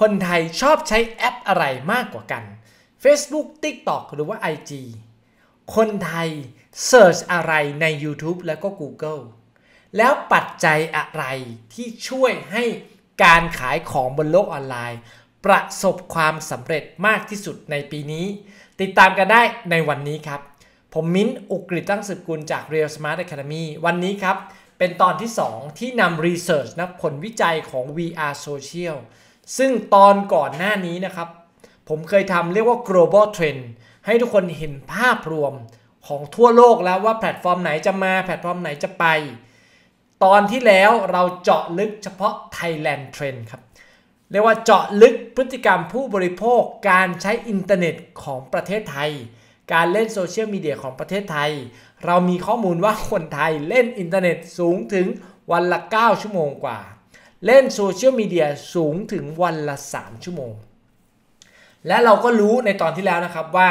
คนไทยชอบใช้แอปอะไรมากกว่ากัน Facebook TikTok หรือว่า IG คนไทยเ e ิร์ชอะไรใน YouTube แล้วก็ Google แล้วปัจจัยอะไรที่ช่วยให้การขายของบนโลกออนไลน์ ประสบความสำเร็จมากที่สุดในปีนี้ ติดตามกันได้ในวันนี้ครับ ผมมิ้นอุกฤษตั้งสืบกุลจาก Real Smart Academy วันนี้ครับเป็นตอนที่ 2 ที่นำรีเสิร์ชนักผลวิจัยของ VR Social ซึ่งตอนก่อนหน้านี้นะครับ ผมเคยทำเรียกว่า global trend ให้ทุกคนเห็นภาพรวมของทั่วโลกแล้วว่าแพลตฟอร์มไหนจะมาแพลตฟอร์มไหนจะไป ตอนที่แล้วเราเจาะลึกเฉพาะ Thailand Trend ครับเรียกว่าเจาะลึกพฤติกรรมผู้บริโภคการใช้อินเทอร์เน็ตของประเทศไทย การเล่นโซเชียลมีเดียของประเทศไทย เรามีข้อมูลว่าคนไทยเล่นอินเทอร์เน็ตสูงถึงวันละ 9 ชั่วโมงกว่าเล่นโซเชียลมีเดียสูงถึงวันละ 3 ชั่วโมง และเราก็รู้ในตอนที่แล้วนะครับว่า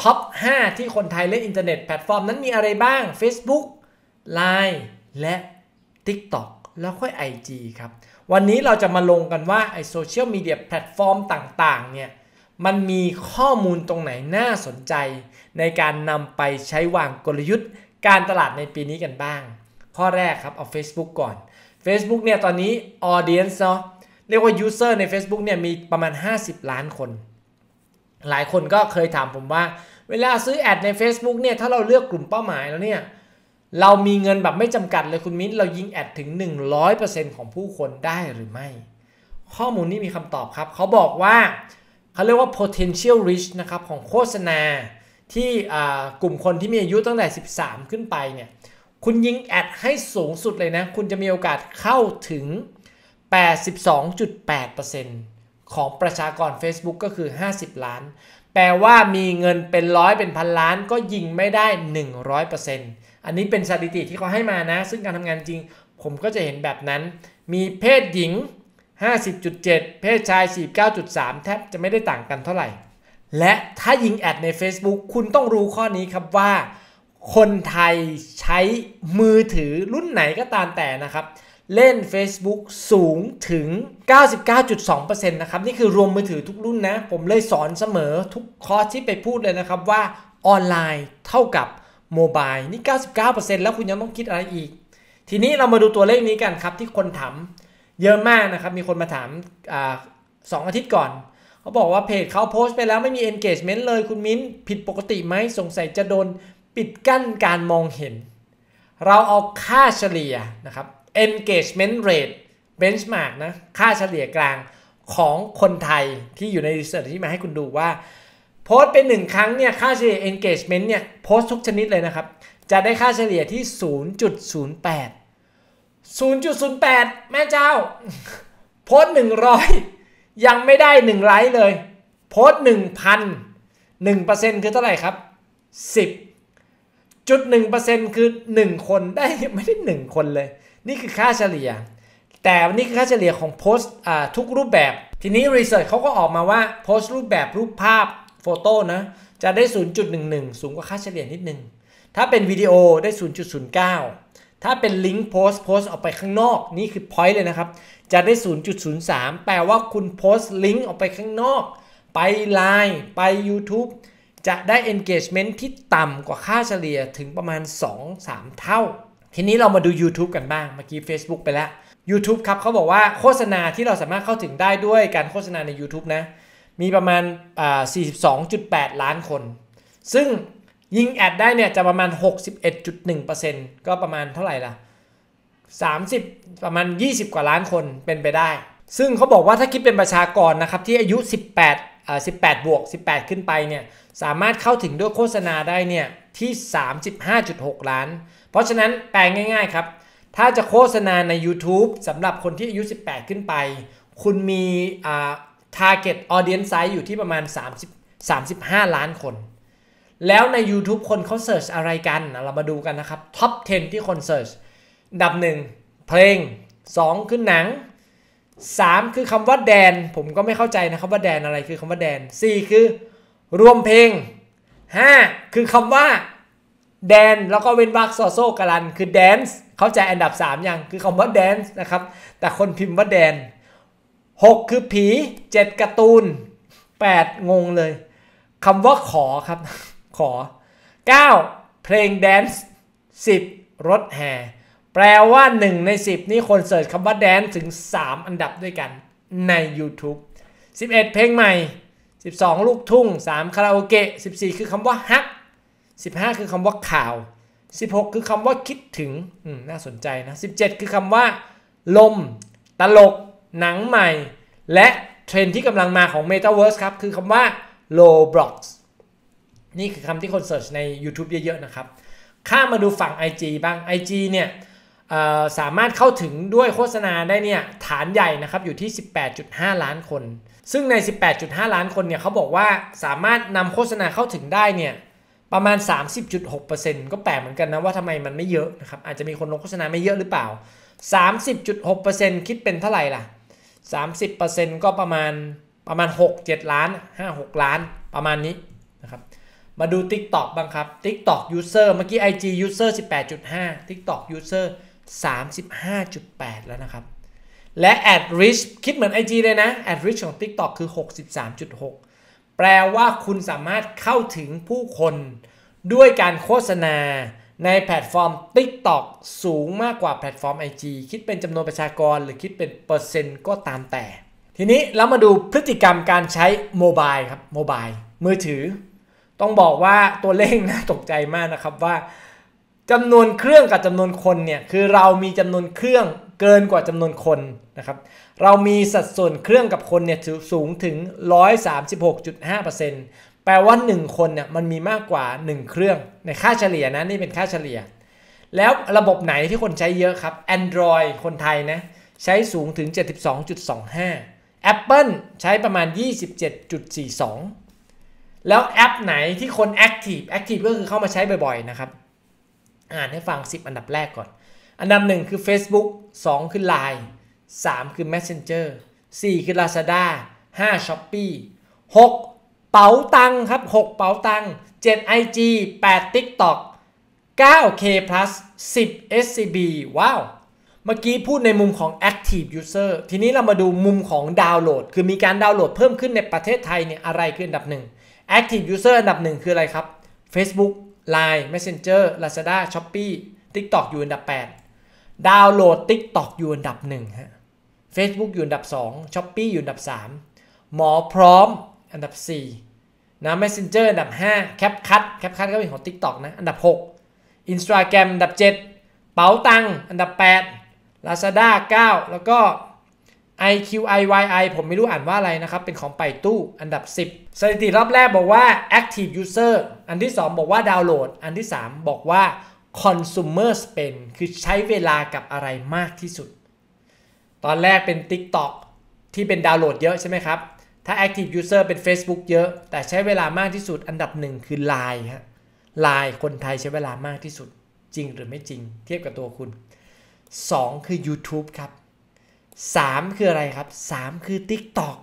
ท็อป 5 ที่คนไทยเล่นอินเทอร์เน็ตแพลตฟอร์มนั้นมีอะไรบ้าง Facebook Line และ TikTok แล้วค่อย IG ครับ วันนี้เราจะมาลงกันว่าไอโซเชียลมีเดียแพลตฟอร์มต่าง ๆ เนี่ย มันมีข้อมูลตรงไหนน่าสนใจ ในการนำไปใช้วางกลยุทธ์การตลาดในปีนี้กันบ้าง ข้อแรกครับเอา Facebook ก่อน Facebook เนี่ยตอนนี้ออเดียนซ์เนาะเรียกว่ายูเซอร์ใน Facebook เนี่ยมีประมาณ 50 ล้านคน หลายคนก็เคยถามผมว่า เวลาซื้อแอดใน Facebook เนี่ยถ้าเราเลือกกลุ่มเป้าหมายแล้วเนี่ยเรามีเงินแบบไม่จำกัดเลยคุณมิ้นเรายิงแอดถึง 100%ของผู้คนได้หรือไม่ ข้อมูลนี้มีคำตอบครับ เขาบอกว่าเขาเรียกว่า potential reach นะครับของโฆษณาที่กลุ่มคนที่มีอายุตั้งแต่ 13 ขึ้นไปเนี่ยคุณยิงแอดให้สูงสุดเลยนะ คุณจะมีโอกาสเข้าถึง 82.8%ของประชากร Facebook ก็คือ 50 ล้าน แปลว่ามีเงินเป็นร้อยเป็นพันล้านก็ยิงไม่ได้ 100%อันนี้เป็นสถิติที่เขาให้มานะ ซึ่งการทำงานจริง ผมก็จะเห็นแบบนั้น มีเพศหญิง 50.7 เพศชาย 49.3 แทบจะไม่ได้ต่างกันเท่าไหร่ และถ้ายิงแอดใน Facebook คุณต้องรู้ข้อนี้ครับว่าคนไทยใช้มือถือรุ่นไหนก็ตามแต่นะครับ เล่น Facebook สูงถึง 99.2%นะครับ นี่คือรวมมือถือทุกรุ่นนะ ผมเลยสอนเสมอทุกคอร์สที่ไปพูดเลยนะครับว่าออนไลน์เท่ากับโมบายนี่ 99%แล้วคุณยังต้องคิดอะไรอีก ทีนี้เรามาดูตัวเลขนี้กันครับ ที่คนถามเยอะมากนะครับ มีคนมาถามอสองอาทิตย์ก่อน เขาบอกว่าเพจเขาโพสต์ไปแล้วไม่มี engagement เลยคุณมิ้นผิดปกติไหมสงสัยจะโดนปิดกั้นการมองเห็น เราเอาค่าเฉลี่ยนะครับ engagement rate benchmark นะ ค่าเฉลี่ยกลางของคนไทยที่อยู่ในรีเสิร์ชที่มาให้คุณดูว่า โพสเป็นหนึ่งครั้งเนี่ยค่าเฉลี่ย engagement เนี่ยโพสทุกชนิดเลยนะครับ จะได้ค่าเฉลี่ยที่ 0.08 0.08 แม่เจ้าโพสหนึ่งร้อยยังไม่ได้หนึ่งไลค์เลย โพสหนึ่งพันหนึ่งเปอร์เซ็นต์คือเท่าไหร่ครับสิบจุดหนึ่งเปอร์เซ็นต์คือหนึ่งคนได้ ไม่ได้หนึ่งคนเลย นี่คือค่าเฉลี่ย แต่นี่คือค่าเฉลี่ยของโพสต์ทุกรูปแบบทีนี้รีเสิร์ชเขาก็ออกมาว่าโพสต์รูปแบบรูปภาพโฟโต้นะ จะได้ศูนนนย์จุดหหึ่งึ่งสูงกว่าค่าเฉลี่ยนิดนึง ถ้าเป็นวิดีโอได้ศศููนนยย์์จุดเก้าถ้าเป็นลิงก์โพสต์โพสต์ออกไปข้างนอก นี่คือพอยต์เลยนะครับ จะได้ศศููนนยย์์จุดสามแปลว่าคุณโพสต์ลิงก์ออกไปข้างนอก ไปไลน์ไป YouTube จะได้ engagement ที่ต่ำกว่าค่าเฉลี่ยถึงประมาณ 2-3 เท่า ทีนี้เรามาดู YouTube กันบ้าง เมื่อกี้ Facebook ไปแล้ว YouTube ครับเขาบอกว่าโฆษณาที่เราสามารถเข้าถึงได้ด้วยการโฆษณาใน YouTube นะ มีประมาณ 42.8 ล้านคน ซึ่งยิงแอดได้เนี่ยจะประมาณ 61.1%ก็ประมาณเท่าไหร่ล่ะ 30 ประมาณ 20 กว่าล้านคนเป็นไปได้ ซึ่งเขาบอกว่าถ้าคิดเป็นประชากรนะครับที่อายุ 18 18 บวก 18 ขึ้นไป เนี่ย สามารถเข้าถึงด้วยโฆษณาได้ เนี่ย ที่ 35.6 ล้าน เพราะฉะนั้นแปลงง่ายๆครับ ถ้าจะโฆษณาใน YouTube สำหรับคนที่อายุ 18 ขึ้นไป คุณมีอา target audience size อยู่ที่ประมาณ 30 35 ล้านคน แล้วใน YouTube คนเขาเสิร์ชอะไรกัน เรามาดูกันนะครับ top 10 ที่คนเสิร์ชดับ 1 เพลง2คือ หนัง3 คือคำว่าแดน ผมก็ไม่เข้าใจนะครับว่าแดนอะไรคือคำว่าแดน 4 คือรวมเพลง 5 คือคำว่า แดนแล้วก็เว้นวรรคโซโซกัลันคือแดนซ์เข้าใจอันดับ 3 ยังคือคำว่าแดนซ์นะครับ แต่คนพิมพ์ว่าแดน 6 คือผี 7การ์ตูน 8 งงเลยคำว่าขอครับ ขอ9เพลงแดนซ์10 รถแห่แปลว่า 1 ใน 10 นี้คนเสิร์ชคำว่าแดนถึง 3 อันดับด้วยกันใน YouTube 11 เพลงใหม่ 12 ลูกทุ่ง 3 คาราโอเกะ14 คือคำว่าฮัก15 คือคำว่าข่าว 16 คือคำว่าคิดถึง น่าสนใจนะ 17 คือคำว่า ลม ตลก หนังใหม่ และ เทรนที่กำลังมาของ Metaverse ครับ คือคำว่า Roblox นี่คือคำที่คนเสิร์ชใน YouTube เยอะๆนะครับข้ามาดูฝั่ง IG บ้าง IG เนี่ยสามารถเข้าถึงด้วยโฆษณาได้เนี่ยฐานใหญ่นะครับอยู่ที่ 18.5 ล้านคน ซึ่งใน 18.5 ล้านคนเนี่ยเขาบอกว่าสามารถนำโฆษณาเข้าถึงได้เนี่ยประมาณ 30.6%ก็แปลกเหมือนกันนะ ว่าทำไมมันไม่เยอะนะครับอาจจะมีคนลงโฆษณาไม่เยอะหรือเปล่า 30.6%คิดเป็นเท่าไหร่ล่ะ 30%ก็ประมาณประมาณ 6 7 ล้าน 5 6 ล้านประมาณนี้นะครับมาดู TikTok บ้างครับ TikTok User เมื่อกี้ IG User 18.5 TikTok User 35.8 แล้วนะครับ และ a d reach คิดเหมือน IG เลยนะ a d reach ของ TikTok คือ 63.6 แปลว่าคุณสามารถเข้าถึงผู้คน ด้วยการโฆษณาในแพลตฟอร์ม TikTok สูงมากกว่าแพลตฟอร์ม IG คิดเป็นจำนวนประชากรหรือคิดเป็นเปอร์เซ็นต์ก็ตามแต่ ทีนี้เรามาดูพฤติกรรมการใช้โมบายครับโมบายมือถือต้องบอกว่าตัวเลขน่าตกใจมากนะครับว่าจำนวนเครื่องกับจำนวนคนเนี่ย คือเรามีจำนวนเครื่องเกินกว่าจำนวนคนนะครับ เรามีสัดส่วนเครื่องกับคนเนี่ยสูงถึง 136.5%แปลว่า 1 คนเนี่ยมันมีมากกว่า 1 เครื่อง ในค่าเฉลี่ยนะนี่เป็นค่าเฉลี่ย แล้วระบบไหนที่คนใช้เยอะครับ Android คนไทยนะใช้สูงถึง 72.25 Apple ใช้ประมาณ 27.42 แล้วแอปไหนที่คน Active Active ก็คือเข้ามาใช้บ่อยๆนะครับอ่านให้ฟัง 10 อันดับแรกก่อน อันดับ 1 คือ Facebook 2 คือ Line 3 คือ Messenger 4 คือ Lazada 5 Shopee 6 เป๋าตังครับ 6 เป๋าตัง 7 IG 8 TikTok 9 K plus 10 SCB ว้าว เมื่อกี้พูดในมุมของ active user ทีนี้เรามาดูมุมของดาวน์โหลด คือมีการดาวน์โหลดเพิ่มขึ้นในประเทศไทยเนี่ยอะไรคืออันดับหนึ่ง active user อันดับหนึ่งคืออะไรครับ Facebook Line Messenger Lazada Shopee TikTok อยู่อันดับ 8 ดาวน์โหลด TikTok อยู่อันดับ1ฮะ Facebook อยู่อันดับ 2 Shopee อยู่อันดับ 3 หมอพร้อมอันดับ 4นะ Messenger อันดับ5 CapCut CapCut ก็เป็นของ TikTok นะอันดับ 6 Instagram อันดับ7เป๋าตังอันดับ 8 Lazada 9 แล้วก็ IQIYI ผมไม่รู้อ่านว่าอะไรนะครับ เป็นของไปตู้อันดับ 10 สถิติรอบแรกบอกว่า active user อันที่ 2 บอกว่าดาวน์โหลด อันที่ 3 บอกว่า consumer spend คือใช้เวลากับอะไรมากที่สุด ตอนแรกเป็น TikTok ที่เป็นดาวน์โหลดเยอะใช่ไหมครับ ถ้า active user เป็น Facebook เยอะ แต่ใช้เวลามากที่สุด อันดับหนึ่งคือ Line ฮะ Line คนไทยใช้เวลามากที่สุด จริงหรือไม่จริง เทียบกับตัวคุณ 2 คือ YouTube ครับ3 คืออะไรครับ 3 คือ TikTok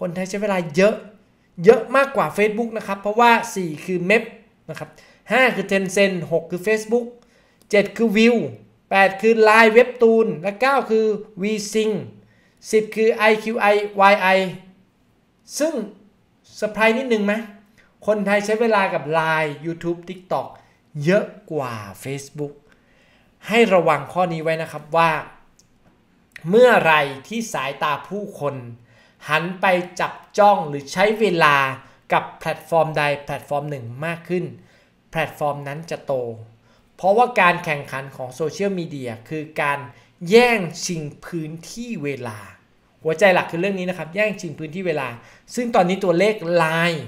คนไทยใช้เวลาเยอะ เยอะมากกว่า Facebook นะครับ เพราะว่า 4 คือ m ม p นะครับ5คือ Tencent 6 คือ Facebook 7 คือ View 8 คือ Line Webtoon และ 9 คือ e s i n g 10 คือ IQI YI ซึ่งสปส์นิดนึงไหมคนไทยใช้เวลากับ Line YouTube TikTok เยอะกว่า Facebook ให้ระวังข้อนี้ไว้นะครับว่าเมื่อไรที่สายตาผู้คน หันไปจับจ้องหรือใช้เวลากับแพลตฟอร์มใดแพลตฟอร์มหนึ่งมากขึ้น แพลตฟอร์มนั้นจะโต เพราะว่าการแข่งขันของโซเชียลมีเดียคือการแย่งชิงพื้นที่เวลา หัวใจหลักคือเรื่องนี้นะครับ แย่งชิงพื้นที่เวลา ซึ่งตอนนี้ตัวเลข Line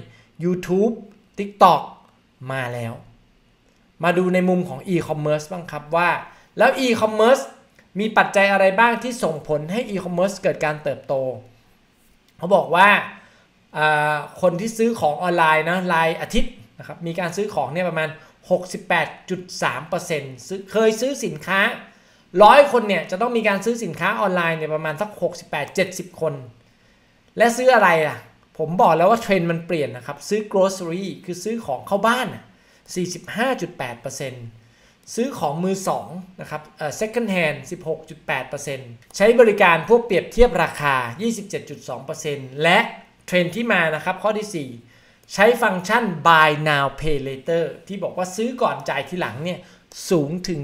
YouTube TikTok มาแล้ว มาดูในมุมของ e-commerce บ้างครับว่าแล้ว e-commerce มีปัจจัยอะไรบ้างที่ส่งผลให้อีคอมเมิร์ซเกิดการเติบโต เขาบอกว่า คนที่ซื้อของออนไลน์นะรายอาทิตย์นะครับ มีการซื้อของเนี่ยประมาณ 68.3%ซอเคยซื้อสินค้า100คนเนี่ยจะต้องมีการซื้อสินค้าออนไลน์เนี่ยประมาณสัก68-70 คน และซื้ออะไรอ่ะผมบอกแล้วว่าเทรนด์มันเปลี่ยนนะครับ ซื้อ grocery คือซื้อของเข้าบ้าน 45.8%ซื้อของมือ2นะครับเอ่อ second hand 16.8%ใช้บริการพวกเปรียบเทียบราคา 27.2%และเทรนที่มานะครับข้อที่ 4 ใช้ฟังก์ชัน buy now pay later ที่บอกว่าซื้อก่อนจ่ายทีหลังเนี่ย สูงถึง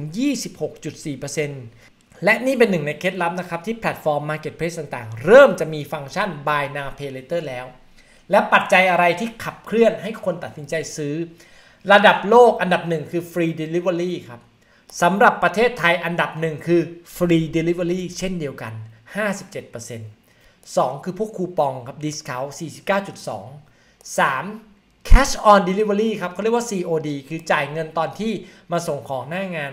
26.4%และนี่เป็นหนึ่งในเคล็ดลับนะครับที่แพลตฟอร์ม Marketplace ต่างๆ เริ่มจะมีฟังก์ชัน buy now pay later แล้ว และปัจจัยอะไรที่ขับเคลื่อนให้คนตัดสินใจซื้อระดับโลกอันดับหนึ่งคือ Free Delivery ครับสำหรับประเทศไทยอันดับหนึ่งคือ Free Delivery เช่นเดียวกัน 57% 2 คือพวกคูปองครับ discount 49.2 3 cash on delivery ครับเขาเรียกว่า COD คือจ่ายเงินตอนที่มาส่งของหน้างาน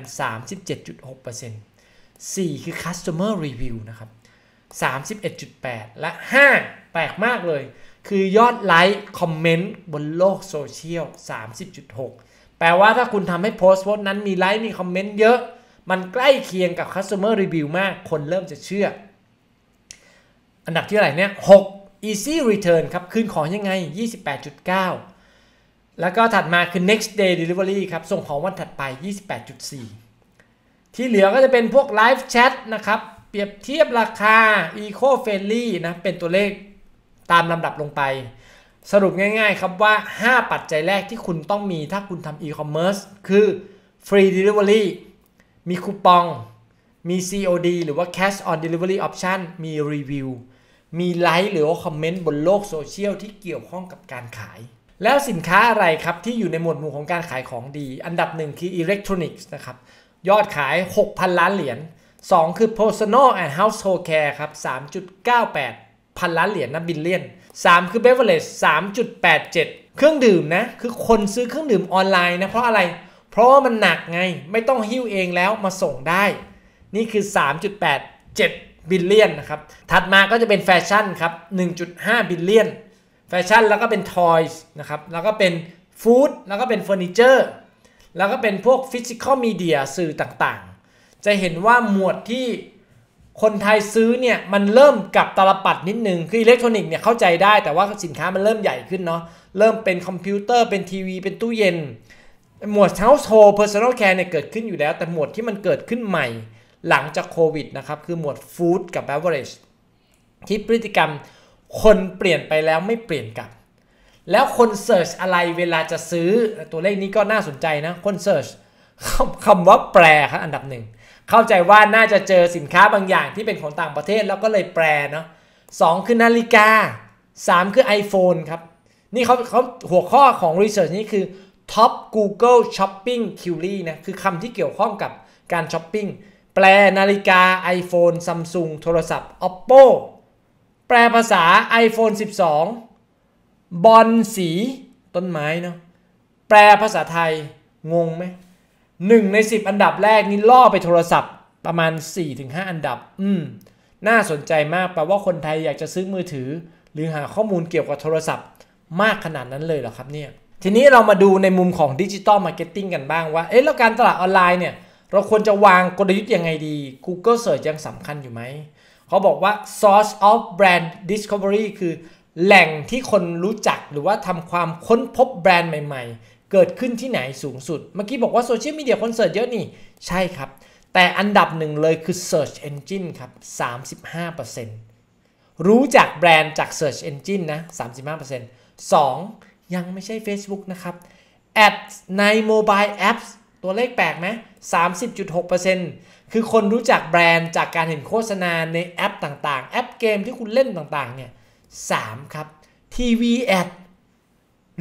37.6% 4 คือ customer review นะครับ 31.8 และ 5 แปลกมากเลยคือยอดไลค์คอมเมนต์บนโลกโซเชียล 30.6 แปลว่าถ้าคุณทำให้โพสต์โพสต์นั้นมีไลค์มีคอมเมนต์เยอะ มันใกล้เคียงกับคัสเตอร์รีวิวมากคนเริ่มจะเชื่อ อันดับที่อะไรเนี่ย6 Easy Return ครับ คืนของยังไง 28.9 แล้วก็ถัดมาคือ next day delivery ครับ ส่งของวันถัดไป 28.4 ที่เหลือก็จะเป็นพวก live chat นะครับ เปรียบเทียบราคา eco friendly นะ เป็นตัวเลขตามลำดับลงไป สรุปง่ายๆครับว่า 5 ปัจจัยแรกที่คุณต้องมีถ้าคุณทำอีคอมเมิร์ซคือฟรีเดลิเวอรี่มีคูปองมี COD หรือว่า Cash on Delivery Option มีรีวิวมีไลค์หรือว่าคอมเมนต์บนโลกโซเชียลที่เกี่ยวข้องกับการขาย แล้วสินค้าอะไรครับที่อยู่ในหมวดหมู่ของการขายของดี อันดับหนึ่งคืออิเล็กทรอนิกส์นะครับยอดขาย 6,000 ล้านเหรียญ2คือ Personal and Household Care ครับ 3.98พันล้านเหรียญนะบิลเลียน3 คือเบเวอร์เรจ3 8ดเครื่องดื่มนะคือคนซื้อเครื่องดื่มออนไลน์นะเพราะอะไร เพราะว่ามันหนักไงไม่ต้องหิ้วเองแล้วมาส่งได้ นี่คือ 3.87 บิลเลียนนะครับ ถัดมาก็จะเป็นแฟชั่นครับ1.5 บิลเลียน แฟชั่นแล้วก็เป็นทอยส์นะครับแล้วก็เป็นฟู้ดแล้วก็เป็นเฟอร์นิเจอร์แล้วก็เป็นพวกฟิสิกอลมีเดียสื่อต่างๆ จะเห็นว่าหมวดที่คนไทยซื้อเนี่ย มันเริ่มกับตลปัดนิดนึง คืออิเล็กทรอนิกส์เนี่ยเข้าใจได้แต่ว่าสินค้ามันเริ่มใหญ่ขึ้นเนาะเริ่มเป็นคอมพิวเตอร์ เป็นทีวี เป็นตู้เย็น หมวด household personal care เนี่ยเกิดขึ้นอยู่แล้ว แต่หมวดที่มันเกิดขึ้นใหม่หลังจากโควิดนะครับ คือหมวด food กับ beverage ที่พฤติกรรมคนเปลี่ยนไปแล้วไม่เปลี่ยนกลับ แล้วคนเสิร์ชอะไรเวลาจะซื้อตัวเลขนี้ก็น่าสนใจนะคนเสิร์ชคำว่าแปรครับอันดับหนึ่งเข้าใจว่าน่าจะเจอสินค้าบางอย่างที่เป็นของต่างประเทศแล้วก็เลยแปลเนาะสองคือนาฬิกา 3 คือ iPhone ครับ นี่เขาเขาหัวข้อของรีเสิร์ชนี้คือ Top Google Shopping Query นะ คือคำที่เกี่ยวข้องกับการช้อปปิ้งแปลนาฬิกา iPhone Samsung โทรศัพท์ Oppo แปลภาษา iPhone 12 บอลสี ต้นไม้เนาะแปลภาษาไทยงงไหมหนึ่งใน 10 อันดับแรกนี่ล่อไปโทรศัพท์ ประมาณ 4-5 อันดับอืมน่าสนใจมากแปลว่าคนไทยอยากจะซื้อมือถือ หรือหาข้อมูลเกี่ยวกับโทรศัพท์ มากขนาดนั้นเลยเหรอครับเนี่ย ทีนี้เรามาดูในมุมของดิจิตอลมาร์เก็ตติ้งกันบ้างว่า เอ๊ะแล้วการตลาดออนไลน์เนี่ย เราควรจะวางกลยุทธ์ยังไงดี Google Search ยังสำคัญอยู่ไหม เขาบอกว่า source of brand discovery คือ แหล่งที่คนรู้จักหรือว่าทำความค้นพบแบรนด์ใหม่เกิดขึ้นที่ไหนสูงสุด เมื่อกี้บอกว่าโซเชียลมีเดียคอนเสิร์ตเยอะนี่ ใช่ครับ แต่อันดับหนึ่งเลยคือ Search Engine ครับ 35%รู้จักแบรนด์จาก Search Engine นะ 35% 2. ยังไม่ใช่ Facebook นะครับแอดใน Mobile Apps ตัวเลขแปลกไหม30.6%คือคนรู้จักแบรนด์จากการเห็นโฆษณาในแอปต่างๆ แอปเกมที่คุณเล่นต่างๆเนี่ย3ครับทีวีแอด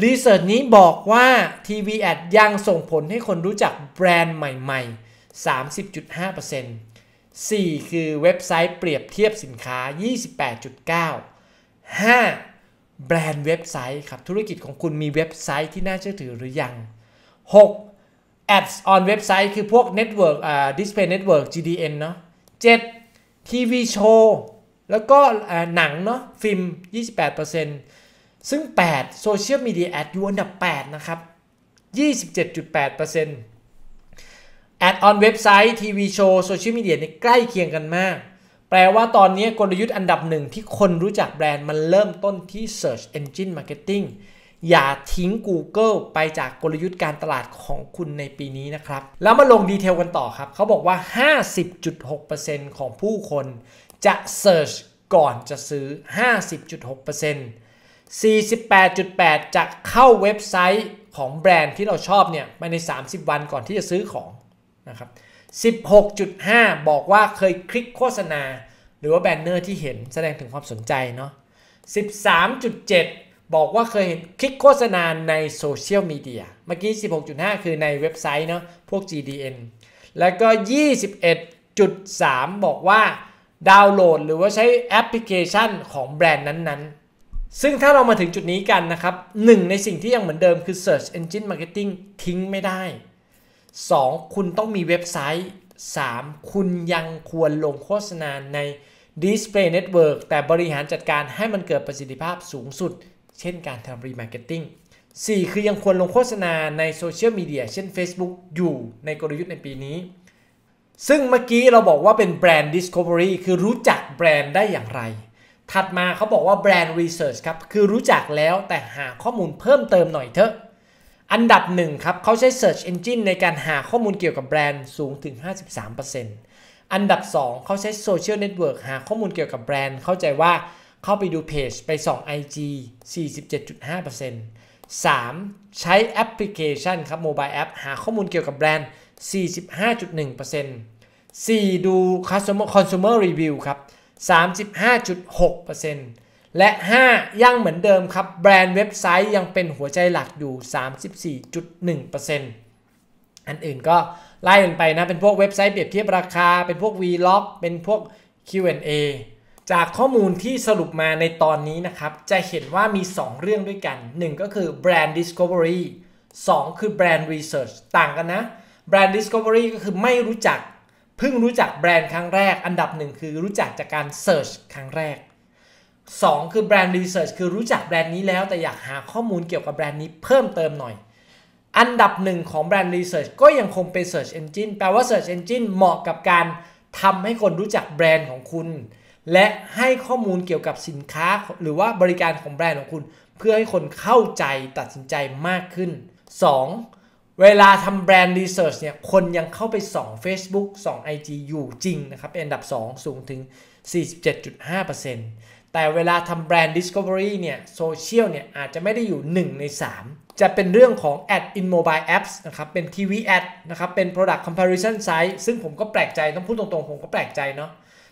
รีเสิร์ชนี้บอกว่า TV อดยังส่งผลให้คนรู้จักแบรนด์ใหม่ๆ 30.5% 4คือเว็บไซต์เปรียบเทียบสินค้า 28.9 5. แบรนด์เว็บไซต์ครับธุรกิจของคุณมีเว็บไซต์ที่น่าเชื่อถือหรือยัง 6. ads on เว็บไซต์คือพวก network อ่า display network GDN เนาะ 7. TV show แล้วก็หนังเนาะฟิล์ม 28%ซึ่ง8 Social Media Ad อยู่อันดับ 8 นะครับ 27.8%แอดออนเว็บไซต์ ทีวีโชว์โซเชียลมีเดียนี่ใกล้เคียงกันมาก แปลว่าตอนนี้กลยุทธ์อันดับหนึ่งที่คนรู้จักแบรนด์มันเริ่มต้นที่ Search Engine Marketing อย่าทิ้ง Google ไปจากกลยุทธ์การตลาดของคุณในปีนี้นะครับ แล้วมาลงดีเทลกันต่อครับเขาบอกว่า 50.6%ของผู้คน จะ Search ก่อนจะซื้อ 50.6% 48.8 จะเข้าเว็บไซต์ของแบรนด์ที่เราชอบเนี่ยภายใน 30 วันก่อนที่จะซื้อของนะครับ16.5 บอกว่าเคยคลิกโฆษณาหรือว่าแบนเนอร์ที่เห็นแสดงถึงความสนใจเนาะ13.7 บอกว่าเคยเห็นคลิกโฆษณาในโซเชียลมีเดีย เมื่อกี้ 16.5 คือในเว็บไซต์เนาะพวก GDN แล้วก็ 21.3 บอกว่าดาวน์โหลด หรือว่าใช้แอปพลิเคชันของแบรนด์นั้นๆซึ่งถ้าเรามาถึงจุดนี้กันนะครับหนึ่งในสิ่งที่ยังเหมือนเดิมคือ Search Engine Marketing ทิ้งไม่ได้ 2. คุณต้องมีเว็บไซต์ 3. คุณยังควรลงโฆษณาใน Display Network แต่บริหารจัดการให้มันเกิดประสิทธิภาพสูงสุด เช่นการทำรีมาร์เก็ตติ้ง 4. คือยังควรลงโฆษณาในโซเชียลมีเดียเช่น Facebook อยู่ในกลยุทธ์ในปีนี้ ซึ่งเมื่อกี้เราบอกว่าเป็นแบรนด์ Discovery คือรู้จักแบรนด์ได้อย่างไรถัดมาเขาบอกว่าแบรนด์รีเสิร์ชครับ คือรู้จักแล้วแต่หาข้อมูลเพิ่มเติมหน่อยเถอะ อันดับหนึ่งครับเขาใช้ Search Engine ในการหาข้อมูลเกี่ยวกับแบรนด์สูงถึง 53%อันดับ 2เขาใช้โซเชียลเน็ตเวิร์กหาข้อมูลเกี่ยวกับแบรนด์เข้าใจว่าเข้าไปดูเพจไปส่อง IG 47.5% 3. ใช้แอปพลิเคชันครับโมบายแอปหาข้อมูลเกี่ยวกับแบรนด์ 45.1% 4. ดู customer consumer review ครับ35.6%และ 5 ยังเหมือนเดิมครับ แบรนด์เว็บไซต์ยังเป็นหัวใจหลักอยู่ 34.1%อันอื่นก็ไล่กันไปนะ เป็นพวกเว็บไซต์ เปรียบเทียบราคาเป็นพวก Vlog เป็นพวก Q&A จากข้อมูลที่สรุปมาในตอนนี้นะครับ จะเห็นว่ามี 2 เรื่องด้วยกัน 1 ก็คือแบรนด์ Discovery 2 คือแบรนด์ Research ต่างกันนะแบรนด์ Discovery ก็คือไม่รู้จักเพิ่งรู้จักแบรนด์ครั้งแรก อันดับหนึ่งคือรู้จักจากการเซิร์ชครั้งแรก 2 คือแบรนด์รีเสิร์ชคือรู้จักแบรนด์นี้แล้ว แต่อยากหาข้อมูลเกี่ยวกับแบรนด์นี้เพิ่มเติมหน่อย อันดับหนึ่งของแบรนด์รีเสิร์ชก็ยังคงเป็นเซิร์ชเอนจินแปลว่าเซิร์ชเอนจินเหมาะกับการทำให้คนรู้จักแบรนด์ของคุณ และให้ข้อมูลเกี่ยวกับสินค้าหรือว่าบริการของแบรนด์ของคุณ เพื่อให้คนเข้าใจตัดสินใจมากขึ้น 2เวลาทำแบรนด์รีเสิร์ชเนี่ยคนยังเข้าไปส่อง Facebook ส่อง IG อยู่จริงนะครับอันดับ 2 สูงถึง 47.5%แต่เวลาทำแบรนด์ดิคัฟเวอรี่เนี่ยโซเชียลเนี่ยอาจจะไม่ได้อยู่ 1 ใน 3 จะเป็นเรื่องของ Ad in Mobile Apps นะครับเป็น TV Ad นะครับเป็น Product Comparison Site ซึ่งผมก็แปลกใจต้องพูดตรงๆผมก็แปลกใจเนาะ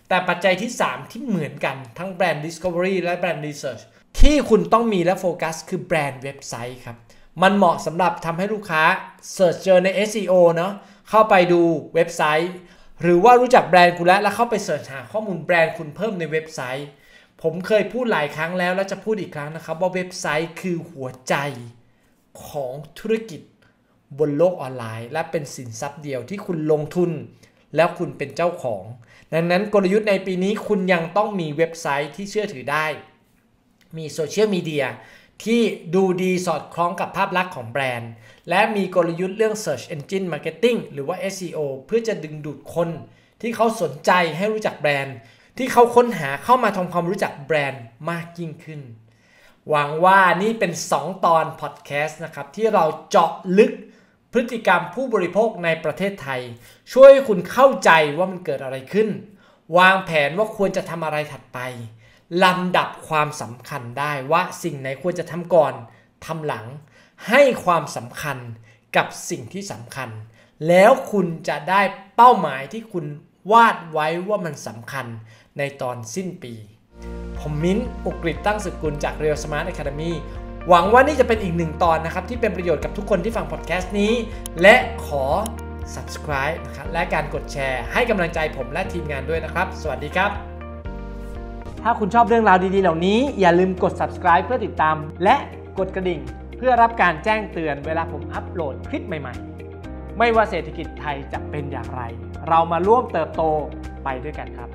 แต่ปัจจัยที่ 3 ที่เหมือนกันทั้งแบรนด์ดิคัฟเวอรี่และแบรนด์รีเสิร์ชที่คุณต้องมีและโฟกัสคือแบรนด์เว็บไซต์ครับมันเหมาะสำหรับทำให้ลูกค้าเสิร์ชเจอใน SEO เนาะเข้าไปดูเว็บไซต์ หรือว่ารู้จักแบรนด์คุณแล้วแล้วเข้าไปเสิร์ชหาข้อมูลแบรนด์ คุณเพิ่มในเว็บไซต์ ผมเคยพูดหลายครั้งแล้วและจะพูดอีกครั้งนะครับว่าเว็บไซต์คือหัวใจของธุรกิจบนโลกออนไลน์ และเป็นสินทรัพย์เดียวที่คุณลงทุน แล้วคุณเป็นเจ้าของ ดังนั้นกลยุทธ์ในปีนี้คุณยังต้องมีเว็บไซต์ที่เชื่อถือได้ มีโซเชียลมีเดียที่ดูดีสอดคล้องกับภาพลักษณ์ของแบรนด์ และมีกลยุทธ์เรื่อง Search Engine Marketing หรือว่า SEO เพื่อจะดึงดูดคนที่เขาสนใจให้รู้จักแบรนด์ ที่เขาค้นหาเข้ามาทำความรู้จักแบรนด์มากยิ่งขึ้น หวังว่านี่เป็น 2 ตอนพอดแคสต์นะครับ ที่เราเจาะลึกพฤติกรรมผู้บริโภคในประเทศไทย ช่วยคุณเข้าใจว่ามันเกิดอะไรขึ้น วางแผนว่าควรจะทำอะไรถัดไปลำดับความสำคัญได้ว่าสิ่งไหนควรจะทำก่อนทำหลังให้ความสำคัญกับสิ่งที่สำคัญ แล้วคุณจะได้เป้าหมายที่คุณวาดไว้ว่ามันสำคัญในตอนสิ้นปี ผมมิ้นอุกฤษตั้งสกุลจาก Real Smart Academy หวังว่านี่จะเป็นอีกหนึ่งตอนนะครับ ที่เป็นประโยชน์กับทุกคนที่ฟังพอดแคสต์นี้ และขอ subscribe นะครับและการกดแชร์ให้กำลังใจผมและทีมงานด้วยนะครับ สวัสดีครับถ้าคุณชอบเรื่องราวดีๆเหล่านี้ อย่าลืมกด subscribe เพื่อติดตาม และกดกระดิ่ง เพื่อรับการแจ้งเตือนเวลาผมอัปโหลดคลิปใหม่ๆ ไม่ว่าเศรษฐกิจไทยจะเป็นอย่างไร เรามาร่วมเติบโตไปด้วยกันครับ